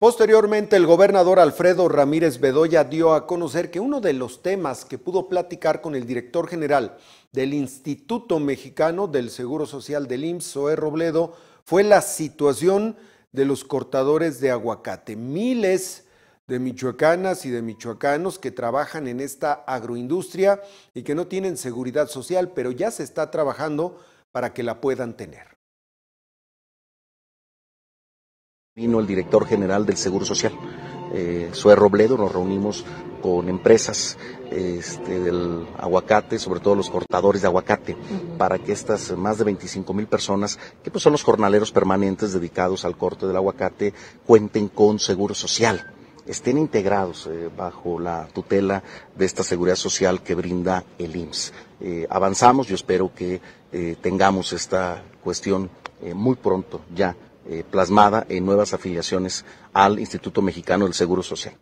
Posteriormente, el gobernador Alfredo Ramírez Bedoya dio a conocer que uno de los temas que pudo platicar con el director general del Instituto Mexicano del Seguro Social del IMSS, Zoé Robledo, fue la situación de los cortadores de aguacate. Miles de michoacanas y de michoacanos que trabajan en esta agroindustria y que no tienen seguridad social, pero ya se está trabajando para que la puedan tener. Vino el director general del Seguro Social, eh, Sue Robledo, nos reunimos con empresas este, del aguacate, sobre todo los cortadores de aguacate, para que estas más de 25 mil personas, que pues son los jornaleros permanentes dedicados al corte del aguacate, cuenten con seguro social estén integrados eh, bajo la tutela de esta seguridad social que brinda el IMSS. Eh, avanzamos, yo espero que eh, tengamos esta cuestión muy pronto ya eh, plasmada en nuevas afiliaciones al Instituto Mexicano del Seguro Social.